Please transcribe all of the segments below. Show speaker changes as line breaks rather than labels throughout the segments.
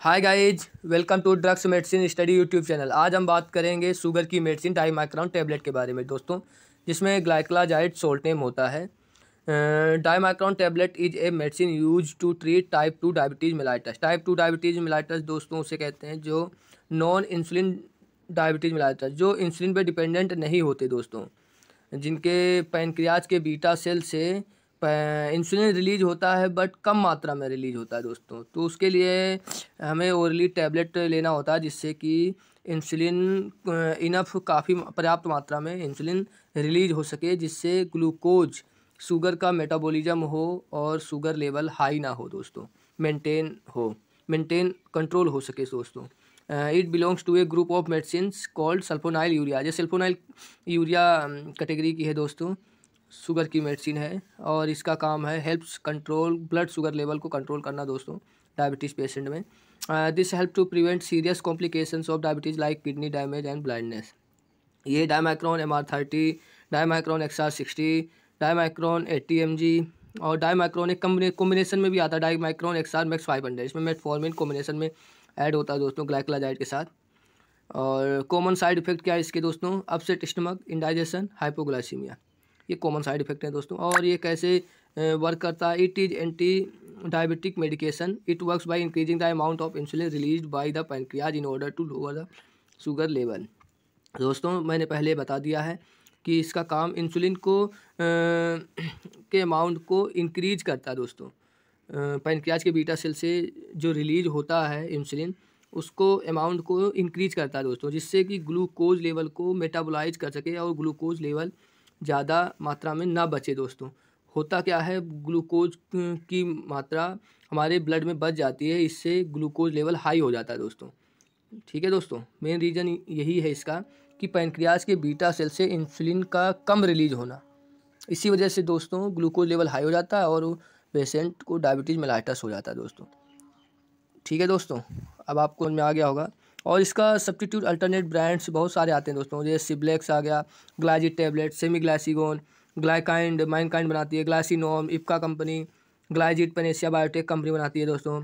hi guys welcome to drugs medicine study YouTube channel आज हम बात करेंगे शुगर की मेडिसिन ढाई माइक्रॉन टेबलेट के बारे में दोस्तों जिसमें ग्लाइक्लाजाइड सोल्टेम होता है Diamicron tablet is a medicine use to treat type two diabetes mellitus type two diabetes mellitus दोस्तों उसे कहते हैं जो नॉन इंसुलिन डायबिटीज़ मिलाइटस जो इंसुलिन पर डिपेंडेंट नहीं होते दोस्तों जिनके पैनक्रियाज के बीटा सेल से इंसुलिन रिलीज होता है बट कम मात्रा में रिलीज होता है दोस्तों तो उसके लिए हमें ओरली टैबलेट लेना होता है जिससे कि इंसुलिन इनफ काफ़ी पर्याप्त मात्रा में इंसुलिन रिलीज हो सके जिससे ग्लूकोज शुगर का मेटाबॉलिज्म हो और शुगर लेवल हाई ना हो दोस्तों मेंटेन हो मेंटेन कंट्रोल हो सके दोस्तों it belongs to a group of medicine called sulphonyl urea जो सल्फोनाइल यूरिया कैटेगरी की है दोस्तों शुगर की मेडिसिन है और इसका काम है helps control blood sugar level को कंट्रोल करना दोस्तों डायबिटीज़ पेशेंट में this help to prevent serious complications of diabetes like kidney damage and blindness ये Diamicron M R thirty Diamicron X R sixty Diamicron eighty M G और Diamicron एक combination में भी आता है Diamicron X R max five hundred इसमें metformin combination में add होता है दोस्तों ग्लाइक्लाजाइड के साथ और कॉमन साइड इफेक्ट क्या है इसके दोस्तों अपसेट स्टमक इंडाइजेशन हाइपोग्लाइसीमिया ये कॉमन साइड इफेक्ट हैं दोस्तों और ये कैसे वर्क करता है it is anti diabetic medication it works by increasing the amount of insulin release by the pancreas in order to lower the sugar level दोस्तों मैंने पहले बता दिया है कि इसका काम इंसुलिन को आ, के अमाउंट को इंक्रीज करता है दोस्तों पैनक्रियाज के बीटा सेल से जो रिलीज होता है इंसुलिन उसको अमाउंट को इंक्रीज करता है दोस्तों जिससे कि ग्लूकोज लेवल को मेटाबोलाइज कर सके और ग्लूकोज लेवल ज़्यादा मात्रा में ना बचे दोस्तों होता क्या है ग्लूकोज की मात्रा हमारे ब्लड में बच जाती है इससे ग्लूकोज लेवल हाई हो जाता है दोस्तों ठीक है दोस्तों मेन रीज़न यही है इसका कि पैनक्रियाज के बीटा सेल से इंसुलिन का कम रिलीज होना इसी वजह से दोस्तों ग्लूकोज लेवल हाई हो जाता है और पेशेंट को डायबिटीज़ मेलाइटस हो जाता है दोस्तों ठीक है दोस्तों अब आपको उनमें में आ गया होगा और इसका सब्सटीट्यूट अल्टरनेट ब्रांड्स बहुत सारे आते हैं दोस्तों जैसे सिब्लेक्स आ गया ग्लाइजिट टेबलेट सेमी ग्लाइसिगोन ग्लाइकाइंड माइनकाइंड बनाती है Glycinorm Ipca company Glizid Panacea Biotec company बनाती है दोस्तों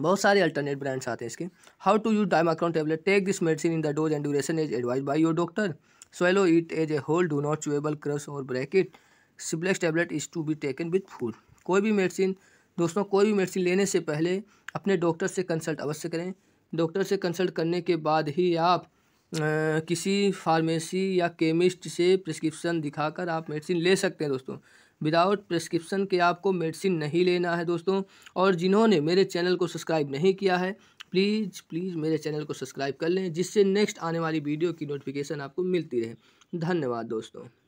बहुत सारे अल्टरनेट ब्रांड्स आते हैं इसके how to use Diamicron tablet take this medicine in the dose and duration is advise by your doctor swallow it as a whole do not chewable crush or break it सिब्लेक्स tablet is to be taken with food कोई भी medicine दोस्तों कोई भी medicine लेने से पहले अपने डॉक्टर से कंसल्ट अवश्य करें डॉक्टर से कंसल्ट करने के बाद ही आप आ, किसी फार्मेसी या केमिस्ट से प्रिस्क्रिप्शन दिखाकर आप मेडिसिन ले सकते हैं दोस्तों विदाउट प्रिस्क्रिप्शन के आपको मेडिसिन नहीं लेना है दोस्तों और जिन्होंने मेरे चैनल को सब्सक्राइब नहीं किया है प्लीज़ प्लीज़ मेरे चैनल को सब्सक्राइब कर लें जिससे नेक्स्ट आने वाली वीडियो की नोटिफिकेशन आपको मिलती रहे धन्यवाद दोस्तों